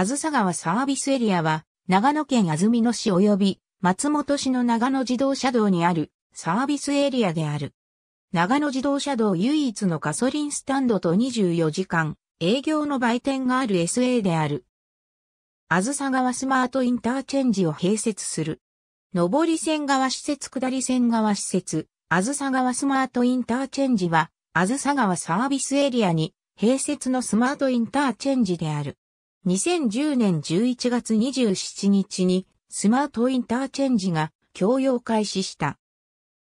あずさ川サービスエリアは、長野県安曇野市及び松本市の長野自動車道にあるサービスエリアである。長野自動車道唯一のガソリンスタンドと24時間営業の売店がある SA である。あずさ川スマートインターチェンジを併設する。上り線側施設下り線側施設、あずさ川スマートインターチェンジは、あずさ川サービスエリアに併設のスマートインターチェンジである。2010年11月27日にスマートインターチェンジが供用開始した。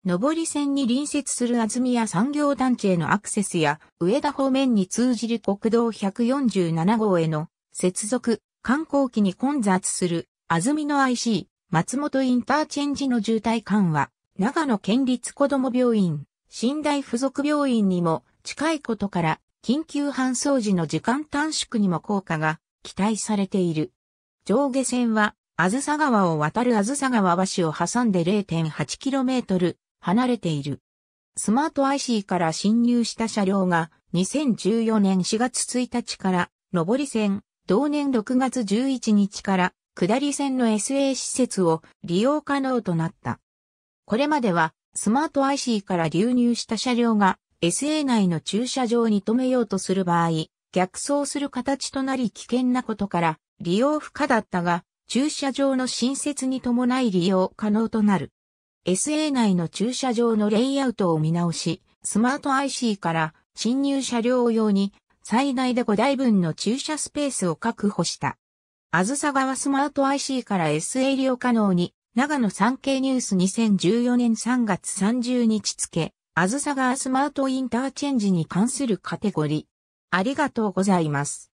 上り線に隣接する安住や産業団地へのアクセスや上田方面に通じる国道147号への接続、観光機に混雑する安住の IC、松本インターチェンジの渋滞緩和、長野県立子ども病院、新大附属病院にも近いことから緊急搬送時の時間短縮にも効果が期待されている。上下線は、あずさ川を渡るあずさ川橋を挟んで 0.8km 離れている。スマート IC から侵入した車両が2014年4月1日から上り線、同年6月11日から下り線の SA 施設を利用可能となった。これまではスマート IC から流入した車両が SA 内の駐車場に停めようとする場合、逆走する形となり危険なことから利用不可だったが、駐車場の新設に伴い利用可能となる。SA 内の駐車場のレイアウトを見直し、スマート IC から侵入車両用に最大で5台分の駐車スペースを確保した。あずさ川スマート IC から SA 利用可能に、長野産経ニュース2014年3月30日付、あずさ川スマートインターチェンジに関するカテゴリー。ありがとうございます。